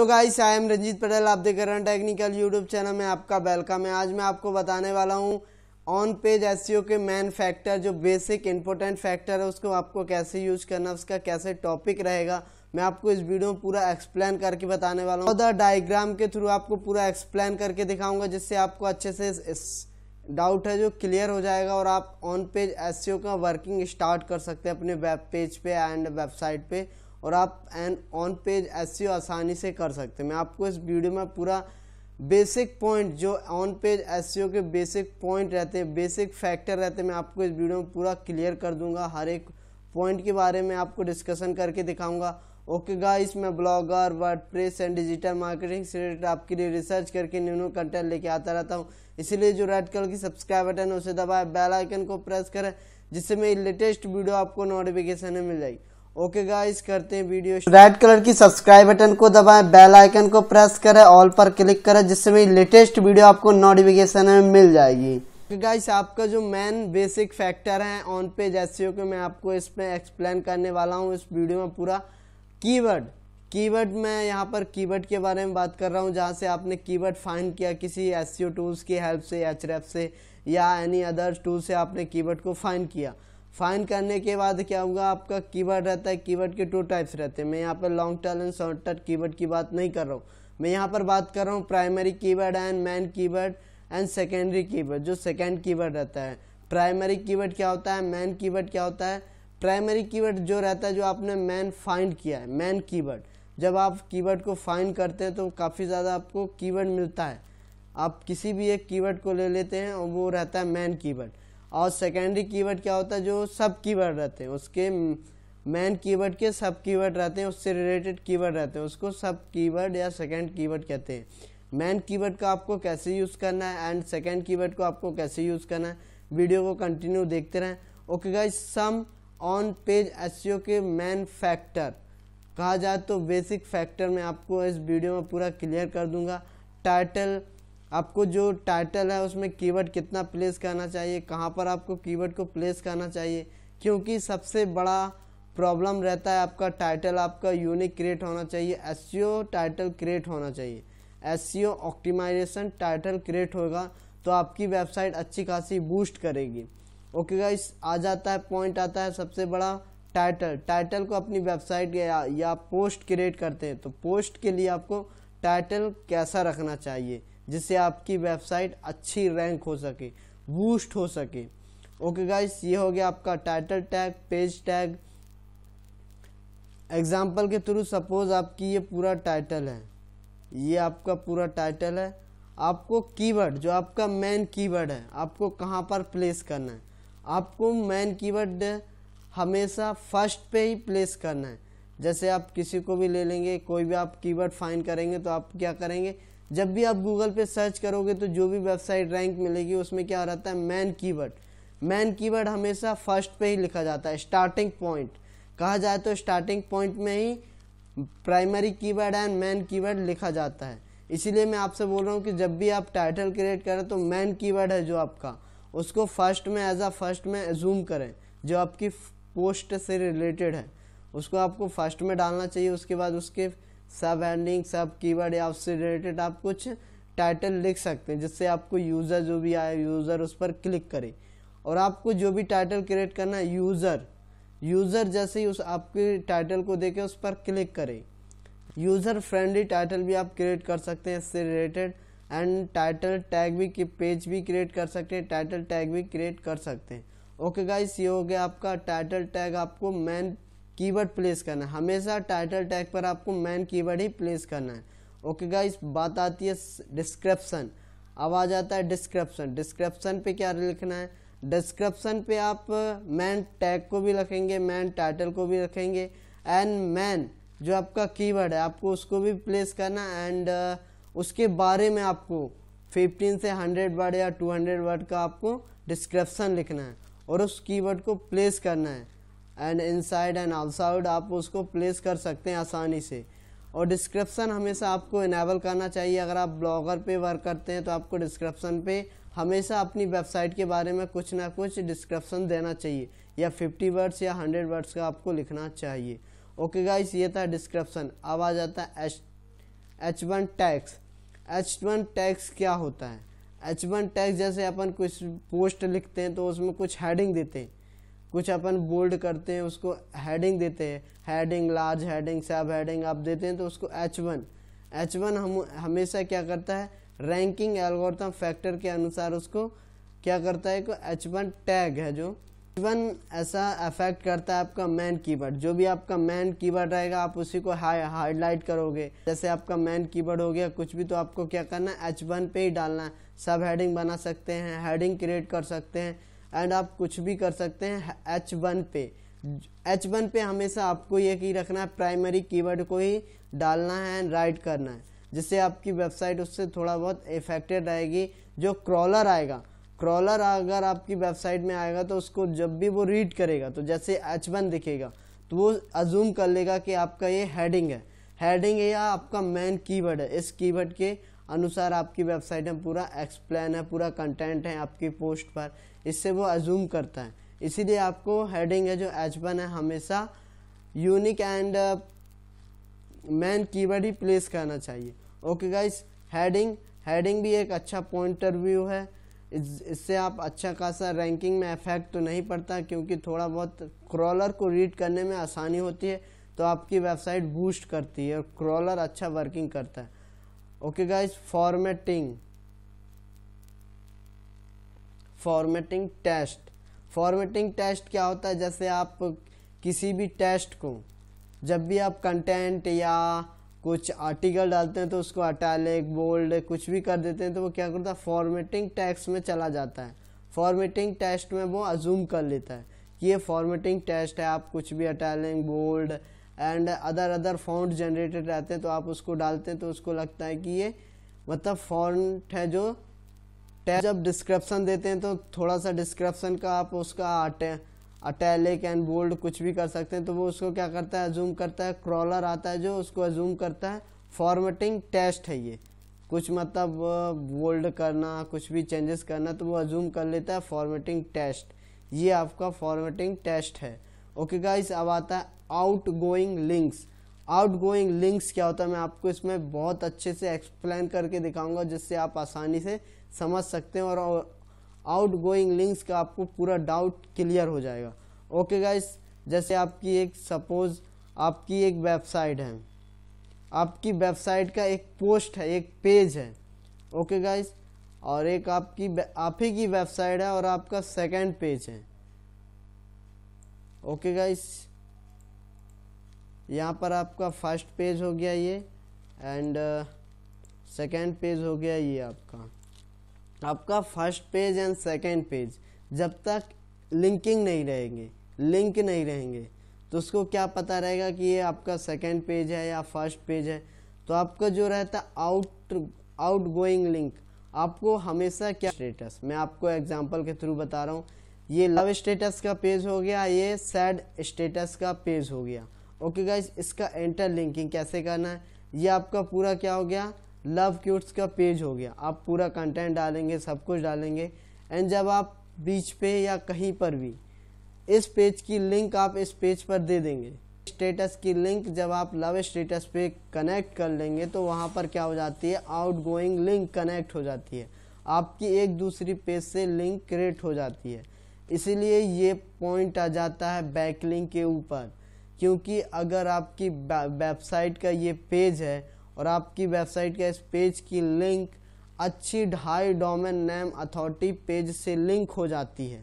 तो guys I am Ranjit Patel आप देख रहे हैं टेक्निकल यूट्यूब चैनल में आपका वेलकम है आज मैं आपको बताने वाला हूँ ऑन पेज एस के मेन फैक्टर जो बेसिक इंपॉर्टेंट फैक्टर है उसको आपको कैसे यूज करना उसका कैसे टॉपिक रहेगा मैं आपको इस वीडियो में पूरा एक्सप्लेन करके बताने वाला हूँ और डायग्राम के थ्रू आपको पूरा एक्सप्लेन करके दिखाऊंगा जिससे आपको अच्छे से इस डाउट है जो क्लियर हो जाएगा और आप ऑन पेज एस का वर्किंग स्टार्ट कर सकते हैं अपने वेब पेज पे एंड वेबसाइट पे और आप एन ऑन पेज एस आसानी से कर सकते हैं मैं आपको इस वीडियो में पूरा बेसिक पॉइंट जो ऑन पेज एस के बेसिक पॉइंट रहते हैं बेसिक फैक्टर रहते हैं मैं आपको इस वीडियो में पूरा क्लियर कर दूंगा हर एक पॉइंट के बारे में आपको डिस्कशन करके दिखाऊंगा ओके गाइस मैं blogger WordPress and digital marketing से रिलेटेड आपके लिए रिसर्च करके न्यू न्यू कंटेंट लेके आता रहता हूँ इसीलिए जो रेड कलर की सब्सक्राइब बटन है उसे दबाए बेलाइकन को प्रेस करें जिससे मेरी लेटेस्ट वीडियो आपको नोटिफिकेशन में मिल जाएगी ओके गाइस करते हैं वीडियो रेड कलर की सब्सक्राइब बटन को दबाएं बेल आइकन को प्रेस करें ऑल पर क्लिक करें जिससे मेरी लेटेस्ट वीडियो आपको नोटिफिकेशन में मिल जाएगी ओके गाइस आपका जो मेन बेसिक फैक्टर है ऑन पेज एस को मैं आपको इसमें एक्सप्लेन करने वाला हूं इस वीडियो में पूरा कीवर्ड कीवर्ड मैं यहाँ पर कीवर्ड के बारे में बात कर रहा हूँ जहाँ से आपने कीवर्ड फाइंड किया किसी एस टूल्स e की हेल्प से एच से या एनी अदर टूल से आपने कीवर्ड को फाइंड किया फाइन करने के बाद क्या होगा आपका कीवर्ड रहता है कीवर्ड के टू टाइप्स रहते हैं मैं यहाँ पर long term and short term keyword की बात नहीं कर रहा हूँ मैं यहाँ पर बात कर रहा हूँ primary keyword and main keyword and secondary keyword जो सेकेंड कीवर्ड रहता है प्राइमरी कीवर्ड क्या होता है मैन कीवर्ड क्या होता है प्राइमरी कीवर्ड जो रहता है जो आपने मैन फाइंड किया है मैन कीवर्ड जब आप कीवर्ड को फाइंड करते हैं तो काफ़ी ज़्यादा आपको कीवर्ड मिलता है आप किसी भी एक कीवर्ड को ले लेते हैं और वो रहता है मैन कीवर्ड और सेकेंडरी कीवर्ड क्या होता है जो सब कीवर्ड रहते हैं उसके मेन कीवर्ड के सब कीवर्ड रहते हैं उससे रिलेटेड कीवर्ड रहते हैं उसको सब कीवर्ड या सेकेंड कीवर्ड कहते हैं मेन कीवर्ड का आपको कैसे यूज़ करना है एंड सेकेंड कीवर्ड को आपको कैसे यूज़ करना है वीडियो को कंटिन्यू देखते रहें okay guys some on page S के मेन फैक्टर कहा जाए तो बेसिक फैक्टर मैं आपको इस वीडियो में पूरा क्लियर कर दूंगा टाइटल आपको जो टाइटल है उसमें कीवर्ड कितना प्लेस करना चाहिए कहाँ पर आपको कीवर्ड को प्लेस करना चाहिए क्योंकि सबसे बड़ा प्रॉब्लम रहता है आपका टाइटल आपका यूनिक क्रिएट होना चाहिए एस टाइटल क्रिएट होना चाहिए S C optimization title create होगा तो आपकी वेबसाइट अच्छी खासी बूस्ट करेगी ओके गाइस आ जाता है पॉइंट आता है सबसे बड़ा टाइटल टाइटल को अपनी वेबसाइट या, या पोस्ट क्रिएट करते हैं तो पोस्ट के लिए आपको टाइटल कैसा रखना चाहिए जिससे आपकी वेबसाइट अच्छी रैंक हो सके बूस्ट हो सके ओके गाइस ये हो गया आपका title tag page tag example के थ्रू सपोज आपकी ये पूरा टाइटल है ये आपका पूरा टाइटल है आपको कीवर्ड जो आपका मेन कीवर्ड है आपको कहाँ पर प्लेस करना है आपको मेन कीवर्ड हमेशा फर्स्ट पे ही प्लेस करना है जैसे आप किसी को भी ले लेंगे कोई भी आप कीवर्ड फाइंड करेंगे तो आप क्या करेंगे जब भी आप गूगल पे सर्च करोगे तो जो भी वेबसाइट रैंक मिलेगी उसमें क्या रहता है मैन कीवर्ड मैन कीवर्ड हमेशा फर्स्ट पे ही लिखा जाता है स्टार्टिंग पॉइंट कहा जाए तो स्टार्टिंग पॉइंट में ही primary keyword and main keyword लिखा जाता है इसीलिए मैं आपसे बोल रहा हूँ कि जब भी आप टाइटल क्रिएट करें तो मैन कीवर्ड है जो आपका उसको फर्स्ट में एज आ फर्स्ट में जूम करें जो आपकी पोस्ट से रिलेटेड है उसको आपको फर्स्ट में डालना चाहिए उसके बाद उसके सब एंडिंग सब कीवर्ड या उससे रिलेटेड आप कुछ टाइटल लिख सकते हैं जिससे आपको यूज़र जो भी आए यूज़र उस पर क्लिक करे और आपको जो भी टाइटल क्रिएट करना है यूज़र यूज़र जैसे ही उस आपके टाइटल को देखे उस पर क्लिक करें यूज़र फ्रेंडली टाइटल भी आप क्रिएट कर सकते हैं इससे रिलेटेड एंड टाइटल टैग भी की पेज भी क्रिएट कर सकते हैं टाइटल टैग भी क्रिएट कर सकते हैं ओके गाइस ये हो गया आपका टाइटल टैग आपको मैन कीवर्ड प्लेस करना है हमेशा टाइटल टैग पर आपको मैन कीवर्ड ही प्लेस करना है ओके गाइस बात आती है डिस्क्रिप्शन अब आ जाता है डिस्क्रिप्शन डिस्क्रिप्शन पे क्या लिखना है डिस्क्रिप्शन पे आप मैन टैग को भी रखेंगे मैन टाइटल को भी रखेंगे एंड मैन जो आपका कीवर्ड है आपको उसको भी प्लेस करना एंड उसके बारे में आपको 15 से 100 वर्ड या 200 वर्ड का आपको डिस्क्रिप्सन लिखना है और उस कीवर्ड को प्लेस करना है एंड इनसाइड एंड आउटसाइड आप उसको प्लेस कर सकते हैं आसानी से और डिस्क्रिप्शन हमेशा आपको इनेबल करना चाहिए अगर आप ब्लॉगर पे वर्क करते हैं तो आपको डिस्क्रिप्शन पे हमेशा अपनी वेबसाइट के बारे में कुछ ना कुछ डिस्क्रिप्शन देना चाहिए या 50 वर्ड्स या 100 वर्ड्स का आपको लिखना चाहिए ओके गाइस ये था डिस्क्रिप्शन अब आ जाता है H H one tags H one tags क्या होता है एच वन टैक्स जैसे अपन कुछ पोस्ट लिखते हैं तो उसमें कुछ हेडिंग देते हैं कुछ अपन बोल्ड करते हैं उसको हेडिंग देते हैं heading large heading sub heading आप देते हैं तो उसको एच वन एच वन हम हमेशा क्या करता है रैंकिंग एल्गोरिथम फैक्टर के अनुसार उसको क्या करता है को एच वन टैग है जो एच वन ऐसा अफेक्ट करता है आपका मैन कीवर्ड जो भी आपका मैन कीवर्ड रहेगा आप उसी को हाई हाईलाइट करोगे जैसे आपका मैन कीवर्ड हो गया कुछ भी तो आपको क्या करना है एच वन पे ही डालना है सब हेडिंग बना सकते हैं हेडिंग क्रिएट कर सकते हैं एंड आप कुछ भी कर सकते हैं एच वन पे एच वन पे हमेशा आपको ये की रखना है प्राइमरी कीवर्ड को ही डालना है एंड राइट करना है जिससे आपकी वेबसाइट उससे थोड़ा बहुत इफेक्टेड रहेगी जो क्रॉलर आएगा क्रॉलर अगर आपकी वेबसाइट में आएगा तो उसको जब भी वो रीड करेगा तो जैसे एच वन दिखेगा तो वो अजूम कर लेगा कि आपका ये हेडिंग है हेडिंग या आपका मेन कीवर्ड है इस कीवर्ड के अनुसार आपकी वेबसाइट में पूरा एक्सप्लेन है पूरा कंटेंट है आपकी पोस्ट पर इससे वो एजूम करता है इसीलिए आपको हेडिंग है जो एच वन है हमेशा यूनिक एंड मैन कीवर्ड ही प्लेस करना चाहिए ओके गाइस हेडिंग हेडिंग भी एक अच्छा पॉइंटर व्यू है इससे आप अच्छा खासा रैंकिंग में इफेक्ट तो नहीं पड़ता क्योंकि थोड़ा बहुत क्रॉलर को रीड करने में आसानी होती है तो आपकी वेबसाइट बूस्ट करती है और क्रॉलर अच्छा वर्किंग करता है okay guys formatting formatting text formatting text क्या होता है जैसे आप किसी भी टेस्ट को जब भी आप कंटेंट या कुछ आर्टिकल डालते हैं तो उसको अटैलिक बोल्ड कुछ भी कर देते हैं तो वो क्या करता है फॉर्मेटिंग टेक्स्ट में चला जाता है फॉर्मेटिंग टेस्ट में वो अजूम कर लेता है कि ये फॉर्मेटिंग टेस्ट है आप कुछ भी italic bold and other other font generated रहते हैं तो आप उसको डालते हैं तो उसको लगता है कि ये मतलब फॉन्ट है जो टैग जब डिस्क्रिप्शन देते हैं तो थोड़ा सा डिस्क्रिप्शन का आप उसका अटैलिक एंड बोल्ड कुछ भी कर सकते हैं तो वो उसको क्या करता है जूम करता है क्रॉलर आता है जो उसको जूम करता है फॉर्मेटिंग टेस्ट है ये कुछ मतलब बोल्ड करना कुछ भी चेंजेस करना तो वो अजूम कर लेता है फॉर्मेटिंग टेस्ट ये आपका फॉर्मेटिंग टेस्ट है ओके गाइस अब आता है outgoing links outgoing links क्या होता है मैं आपको इसमें बहुत अच्छे से एक्सप्लेन करके दिखाऊंगा जिससे आप आसानी से समझ सकते हैं और आउट गोइंग लिंक्स का आपको पूरा डाउट क्लियर हो जाएगा ओके okay गाइस जैसे आपकी एक सपोज आपकी एक वेबसाइट है आपकी वेबसाइट का एक पोस्ट है एक पेज है ओके okay गाइस और एक आपकी आप ही की वेबसाइट है और आपका सेकंड पेज है ओके okay गाइस यहाँ पर आपका फर्स्ट पेज हो गया ये एंड सेकेंड uh, पेज हो गया ये आपका आपका first page and second page जब तक लिंकिंग नहीं रहेंगे लिंक नहीं रहेंगे तो उसको क्या पता रहेगा कि ये आपका सेकेंड पेज है या फर्स्ट पेज है तो आपका जो रहता आउट आउट गोइंग लिंक आपको हमेशा क्या स्टेटस मैं आपको एग्जांपल के थ्रू बता रहा हूँ ये लव स्टेटस का पेज हो गया ये सैड स्टेटस का पेज हो गया ओके गाइज इसका एंटर लिंकिंग कैसे करना है ये आपका पूरा क्या हो गया लव क्यूट्स का पेज हो गया आप पूरा कंटेंट डालेंगे सब कुछ डालेंगे एंड जब आप बीच पे या कहीं पर भी इस पेज की लिंक आप इस पेज पर दे देंगे स्टेटस की लिंक जब आप लव स्टेटस पे कनेक्ट कर लेंगे तो वहाँ पर क्या हो जाती है आउट गोइंग लिंक कनेक्ट हो जाती है आपकी एक दूसरी पेज से लिंक क्रिएट हो जाती है इसीलिए ये पॉइंट आ जाता है बैकलिंक के ऊपर क्योंकि अगर आपकी वेबसाइट का ये पेज है और आपकी वेबसाइट का इस पेज की लिंक अच्छी high domain name authority page से लिंक हो जाती है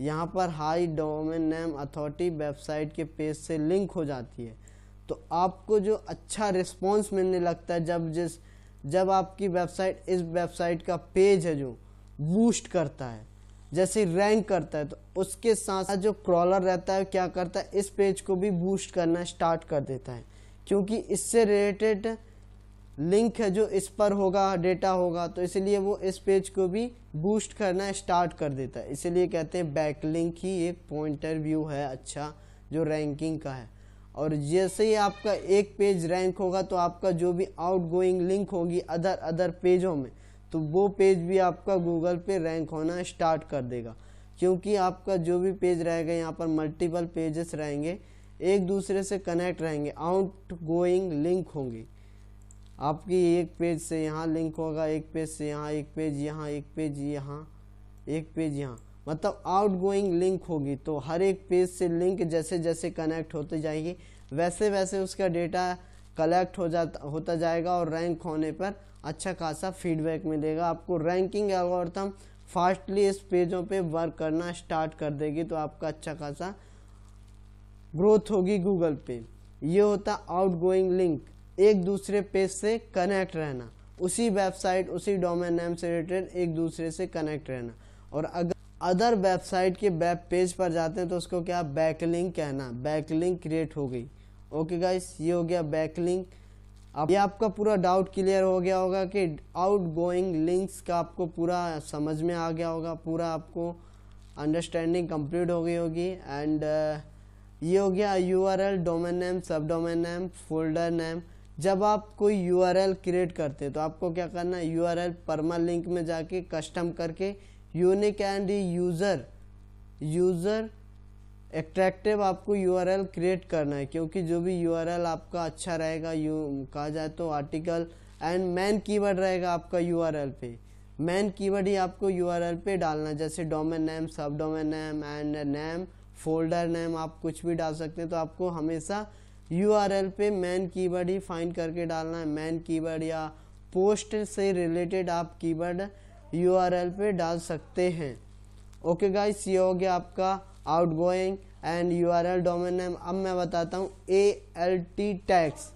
यहाँ पर high domain name authority website के पेज से लिंक हो जाती है तो आपको जो अच्छा रिस्पॉन्स मिलने लगता है जब जिस जब आपकी वेबसाइट इस वेबसाइट का पेज है जो बूस्ट करता है जैसे रैंक करता है तो उसके साथ साथ जो क्रॉलर रहता है क्या करता है इस पेज को भी बूस्ट करना स्टार्ट कर देता है क्योंकि इससे रिलेटेड लिंक है जो इस पर होगा डेटा होगा तो इसलिए वो इस पेज को भी बूस्ट करना स्टार्ट कर देता है इसलिए कहते हैं बैक लिंक ही एक पॉइंटर व्यू है अच्छा जो रैंकिंग का है और जैसे ही आपका एक पेज रैंक होगा तो आपका जो भी आउट गोइंग लिंक होगी अदर अदर पेजों में तो वो पेज भी आपका गूगल पे रैंक होना स्टार्ट कर देगा क्योंकि आपका जो भी पेज रहेगा यहाँ पर मल्टीपल पेजेस रहेंगे एक दूसरे से कनेक्ट रहेंगे आउट गोइंग लिंक होंगे आपकी एक पेज से यहाँ लिंक होगा एक पेज से यहाँ एक पेज यहाँ एक पेज यहाँ एक पेज यहाँ मतलब आउट गोइंग लिंक होगी तो हर एक पेज से लिंक जैसे जैसे कनेक्ट होते जाएंगे वैसे वैसे उसका डेटा कलेक्ट हो जाता होता जाएगा और रैंक होने पर अच्छा खासा फीडबैक मिलेगा आपको रैंकिंग एल्गोरिथम फास्टली इस पेजों पे वर्क करना स्टार्ट कर देगी तो आपका अच्छा खासा ग्रोथ होगी गूगल पे ये होता आउट गोइंग लिंक एक दूसरे पेज से कनेक्ट रहना उसी वेबसाइट उसी डोमेन नेम से रिलेटेड एक दूसरे से कनेक्ट रहना और अगर अदर वेबसाइट के वेब पेज पर जाते हैं तो उसको क्या बैकलिंक कहना बैकलिंक क्रिएट हो गई ओके गाइस ये हो गया लिंक अब ये आपका पूरा डाउट क्लियर हो गया होगा कि आउट गोइंग लिंक्स का आपको पूरा समझ में आ गया होगा पूरा आपको अंडरस्टैंडिंग कंप्लीट हो गई होगी एंड uh, ये हो गया U R L domain name sub domain name folder name जब आप कोई यू आर एल क्रिएट करते हैं तो आपको क्या करना है U R L permalink में जाके कस्टम करके unique and user user attractive आपको यू क्रिएट करना है क्योंकि जो भी यू आपका अच्छा रहेगा यू कहा जाए तो आर्टिकल एंड मैन कीवर्ड रहेगा आपका यू पे मैन कीवर्ड ही आपको यू पे डालना है जैसे domain name sub domain name and name folder name आप कुछ भी डाल सकते हैं तो आपको हमेशा यू पे मैन कीवर्ड ही फाइंड करके डालना है मैन कीवर्ड या पोस्ट से रिलेटेड आप कीवर्ड यू पे डाल सकते हैं ओके गाइस ये हो गया आपका outgoing and U R L domain name अब मैं बताता हूँ A L T tags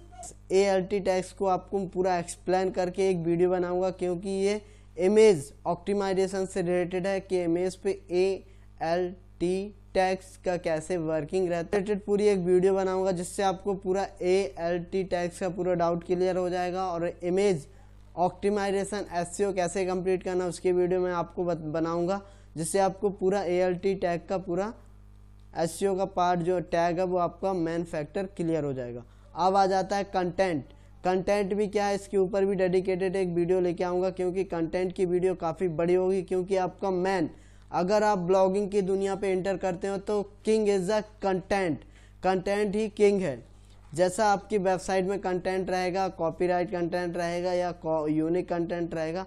A L T tags को आपको पूरा एक्सप्लेन करके एक वीडियो बनाऊंगा क्योंकि ये इमेज ऑप्टिमाइजेशन से रिलेटेड है कि इमेज पे ए एल टी टैक्स का कैसे वर्किंग रहता है रिलेटेड पूरी एक वीडियो बनाऊंगा जिससे आपको पूरा ए एल टी टैक्स का पूरा डाउट क्लियर हो जाएगा और इमेज ऑप्टिमाइजेशन एस कैसे कंप्लीट करना उसकी वीडियो मैं आपको बनाऊँगा जिससे आपको पूरा ए टैग का पूरा एस e का पार्ट जो टैग है वो आपका मेन फैक्टर क्लियर हो जाएगा अब आ जाता है कंटेंट कंटेंट भी क्या है इसके ऊपर भी डेडिकेटेड एक वीडियो लेके आऊँगा क्योंकि कंटेंट की वीडियो काफ़ी बड़ी होगी क्योंकि आपका मैन अगर आप ब्लॉगिंग की दुनिया पे इंटर करते हो तो king is the content content ही किंग है जैसा आपकी वेबसाइट में कंटेंट रहेगा कॉपीराइट कंटेंट रहेगा या यूनिक कंटेंट रहेगा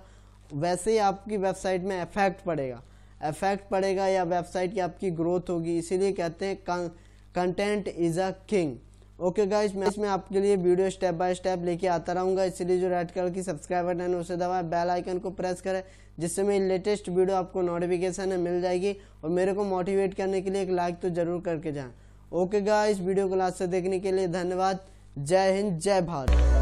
वैसे ही आपकी वेबसाइट में इफेक्ट पड़ेगा इफेक्ट पड़ेगा या वेबसाइट की आपकी ग्रोथ होगी इसीलिए कहते हैं content is a king okay guys मैं इसमें आपके लिए वीडियो स्टेप बाय स्टेप लेके आता रहूँगा इसीलिए जो रेड कलर की सब्सक्राइब बटन है उसे दबाएं बेल आइकन को प्रेस करें जिससे मेरी लेटेस्ट वीडियो आपको नोटिफिकेशन है मिल जाएगी और मेरे को मोटिवेट करने के लिए एक लाइक तो जरूर करके जाएं ओके गाइज वीडियो को लास्ट से देखने के लिए धन्यवाद जय हिंद जय भारत